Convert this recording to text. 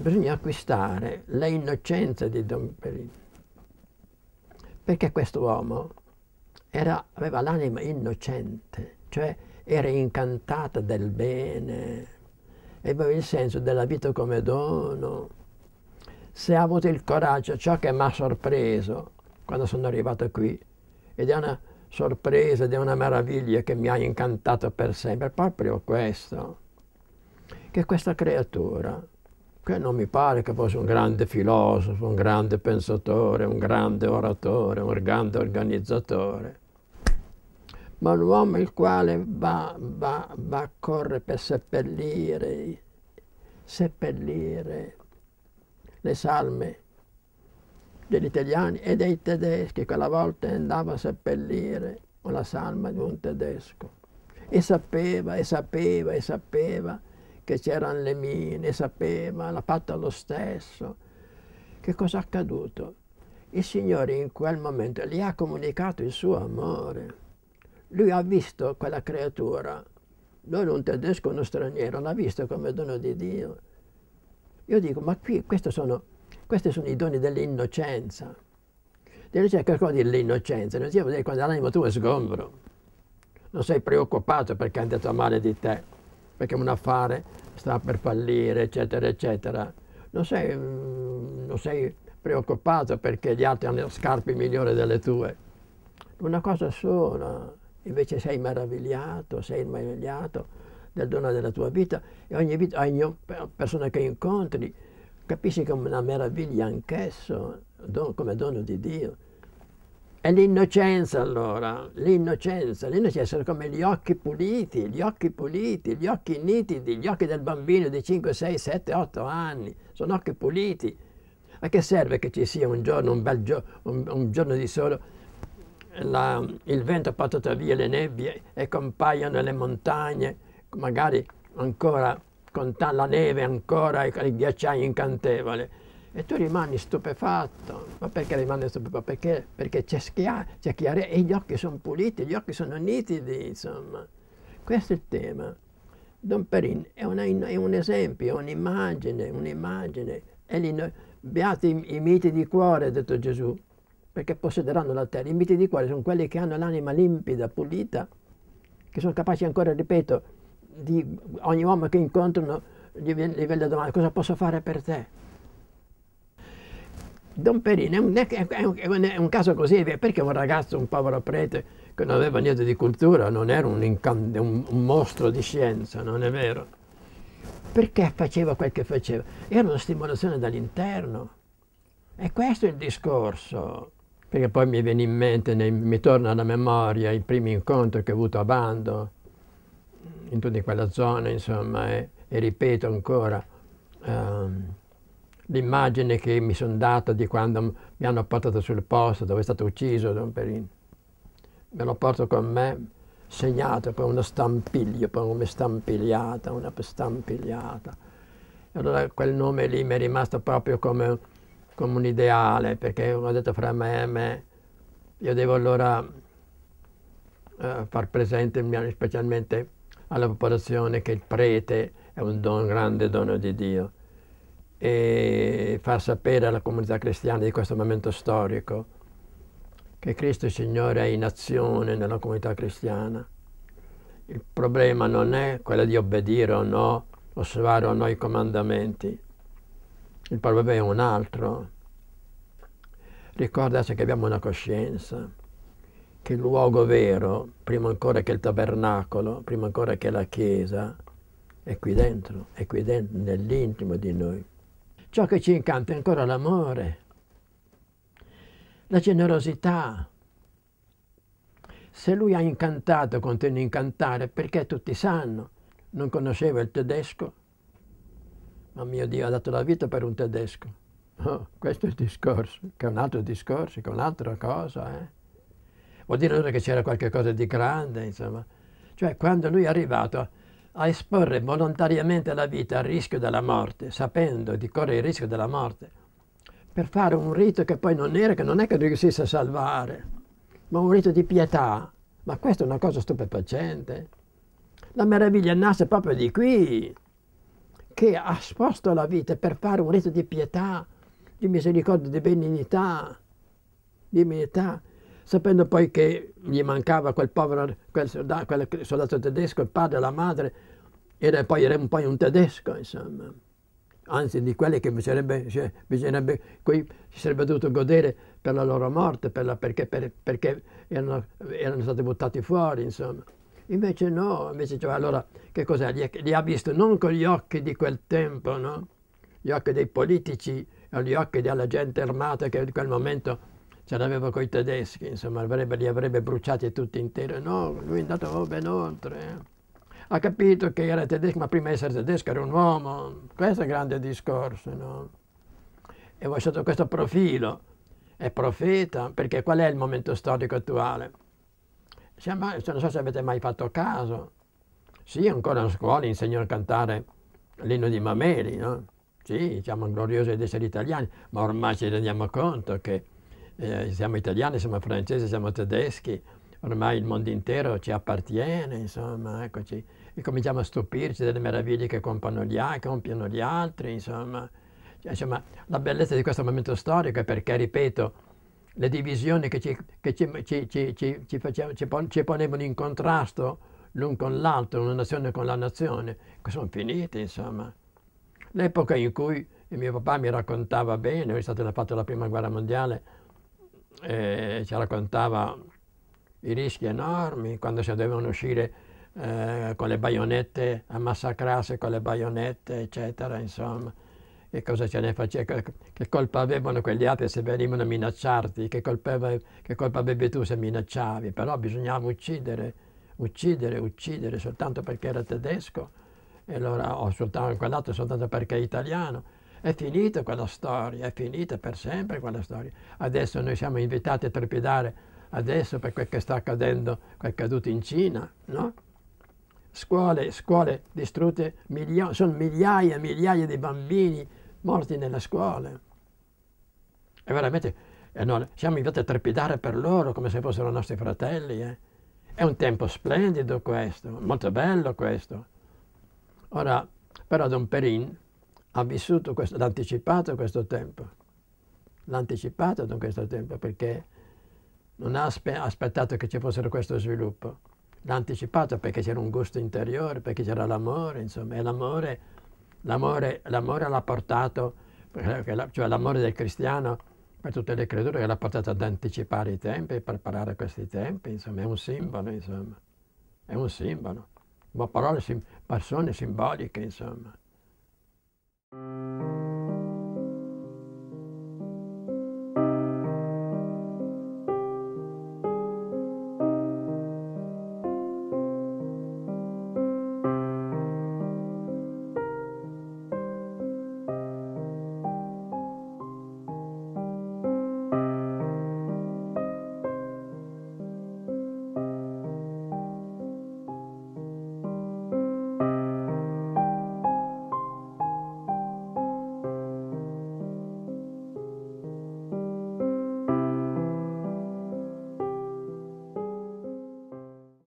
bisogna acquistare l'innocenza di Don Perino, perché questo uomo era, aveva l'anima innocente, cioè era incantata del bene, aveva il senso della vita come dono. Se ha avuto il coraggio, ciò che mi ha sorpreso quando sono arrivato qui, ed è una sorpresa, ed è una meraviglia che mi ha incantato per sempre, proprio questo, che questa creatura che non mi pare che fosse un grande filosofo, un grande pensatore, un grande oratore, un grande organizzatore, ma l'uomo il quale va, va, va a correre per seppellire, seppellire le salme degli italiani e dei tedeschi. Quella volta andava a seppellire la salma di un tedesco. E sapeva, e sapeva, e sapeva che c'erano le mine, sapeva, l'ha fatta lo stesso. Che cosa è accaduto? Il Signore in quel momento gli ha comunicato il suo amore. Lui ha visto quella creatura, non un tedesco, uno straniero, l'ha visto come dono di Dio. Io dico, ma qui, sono, questi sono i doni dell'innocenza. Deve c'è cioè, qualcosa dell'innocenza, non si può dire quando l'animo tuo è sgombro, non sei preoccupato perché è andato male di te perché un affare sta per fallire, eccetera, eccetera. Non sei, mm, non sei preoccupato perché gli altri hanno scarpe migliori delle tue. Una cosa sola, invece sei meravigliato, sei meravigliato del dono della tua vita e ogni, vita, ogni persona che incontri capisci che è una meraviglia anch'esso, come dono di Dio. È l'innocenza allora, l'innocenza, l'innocenza come gli occhi puliti, gli occhi puliti, gli occhi nitidi, gli occhi del bambino di 5, 6, 7, 8 anni, sono occhi puliti. A che serve che ci sia un giorno, un bel gio un, un giorno di solo, la, il vento porta via le nebbie e compaiono le montagne, magari ancora con la neve ancora e il ghiacciaio incantevole e tu rimani stupefatto. Ma perché rimani stupefatto? Perché, perché c'è, schia- chiarezza e gli occhi sono puliti, gli occhi sono nitidi, insomma. Questo è il tema. Don Perin è, una, è un esempio, è un'immagine, un'immagine. beati i, miti di cuore, ha detto Gesù, perché possederanno la terra. I miti di cuore sono quelli che hanno l'anima limpida, pulita, che sono capaci ancora, ripeto, di ogni uomo che incontrano gli, viene la domanda cosa posso fare per te? Don Perini è un, è, un, è un, caso così, perché un ragazzo, un povero prete che non aveva niente di cultura, non era un, un, mostro di scienza, non è vero? Perché faceva quel che faceva? Era una stimolazione dall'interno. E questo è il discorso. Perché poi mi viene in mente, nei, mi torna alla memoria i primi incontri che ho avuto a Bando, in tutta quella zona, insomma, e, e ripeto ancora. Um, l'immagine che mi sono data di quando mi hanno portato sul posto dove è stato ucciso Don Perini. Me lo porto con me, segnato per uno stampiglio, per una stampigliata, una stampigliata. E allora quel nome lì mi è rimasto proprio come, come un ideale, perché ho detto fra me e me, io devo allora eh, far presente specialmente alla popolazione che il prete è un don, grande dono di Dio e far sapere alla comunità cristiana di questo momento storico che Cristo il Signore è in azione nella comunità cristiana. Il problema non è quello di obbedire o no, osservare o no i comandamenti, il problema è un altro. Ricordarsi che abbiamo una coscienza, che il luogo vero, prima ancora che il tabernacolo, prima ancora che la chiesa, è qui dentro, è qui dentro, nell'intimo di noi. Ciò che ci incanta è ancora l'amore, la generosità. Se lui ha incantato, continua a incantare, perché tutti sanno, non conosceva il tedesco, ma mio Dio ha dato la vita per un tedesco. Oh, questo è il discorso, che è un altro discorso, che è un'altra cosa. Eh? Vuol dire allora che c'era qualcosa di grande, insomma. Cioè, quando lui è arrivato a esporre volontariamente la vita al rischio della morte, sapendo di correre il rischio della morte, per fare un rito che poi non era, che non è che riuscisse a salvare, ma un rito di pietà. Ma questa è una cosa stupefacente. La meraviglia nasce proprio di qui, che ha sposto la vita per fare un rito di pietà, di misericordia, di benignità, di benignità sapendo poi che gli mancava quel povero quel soldato, quel soldato tedesco, il padre, la madre, era poi era un un tedesco, insomma. Anzi, di quelli che bisognerebbe, cioè, bisognerebbe, qui si sarebbe dovuto godere per la loro morte, per la, perché, per, perché erano, erano, stati buttati fuori, insomma. Invece no, invece cioè, allora che cos'è? Li, li ha visti non con gli occhi di quel tempo, no? Gli occhi dei politici, gli occhi della gente armata che in quel momento ce l'aveva con i tedeschi, insomma, avrebbe, li avrebbe bruciati tutti interi. No, lui è andato oh, ben oltre. Ha capito che era tedesco, ma prima di essere tedesco era un uomo. Questo è il grande discorso, no? E ho lasciato questo profilo. È profeta, perché qual è il momento storico attuale? Siamo, non so se avete mai fatto caso. Sì, ancora a scuola insegno a cantare l'inno di Mameli, no? Sì, siamo gloriosi di essere italiani, ma ormai ci rendiamo conto che eh, siamo italiani, siamo francesi, siamo tedeschi, ormai il mondo intero ci appartiene, insomma, eccoci. E cominciamo a stupirci delle meraviglie che compiono gli, compiono gli altri, insomma. Cioè, insomma. La bellezza di questo momento storico è perché, ripeto, le divisioni che ci, che ci, ci, ci facevano, ponevano in contrasto l'un con l'altro, una nazione con la nazione, sono finite, insomma. L'epoca in cui mio papà mi raccontava bene, è stata fatta la prima guerra mondiale, e ci raccontava i rischi enormi quando si dovevano uscire eh, con le baionette, a massacrarsi con le baionette, eccetera, insomma. Che cosa ce ne faceva? Che colpa avevano quegli altri se venivano a minacciarti? Che colpa, che colpa avevi tu se minacciavi? Però bisognava uccidere, uccidere, uccidere soltanto perché era tedesco e allora, o soltanto, quell'altro soltanto perché è italiano è finita quella storia, è finita per sempre quella storia. Adesso noi siamo invitati a trepidare adesso per quel che sta accadendo, quel che è accaduto in Cina, no? Scuole, scuole distrutte, milio- sono migliaia e migliaia di bambini morti nelle scuole. E veramente eh no, siamo invitati a trepidare per loro come se fossero nostri fratelli. Eh? È un tempo splendido questo, molto bello questo. Ora, però Don Perin ha vissuto questo, l'ha anticipato questo tempo, l'ha anticipato questo tempo perché non ha aspettato che ci fossero questo sviluppo, l'ha anticipato perché c'era un gusto interiore, perché c'era l'amore, insomma, e l'amore, l'amore, l'amore l'ha portato, cioè l'amore del cristiano per tutte le creature l'ha portato ad anticipare i tempi, preparare questi tempi, insomma, è un simbolo, insomma, è un simbolo, ma parole, sim- persone simboliche, insomma. Música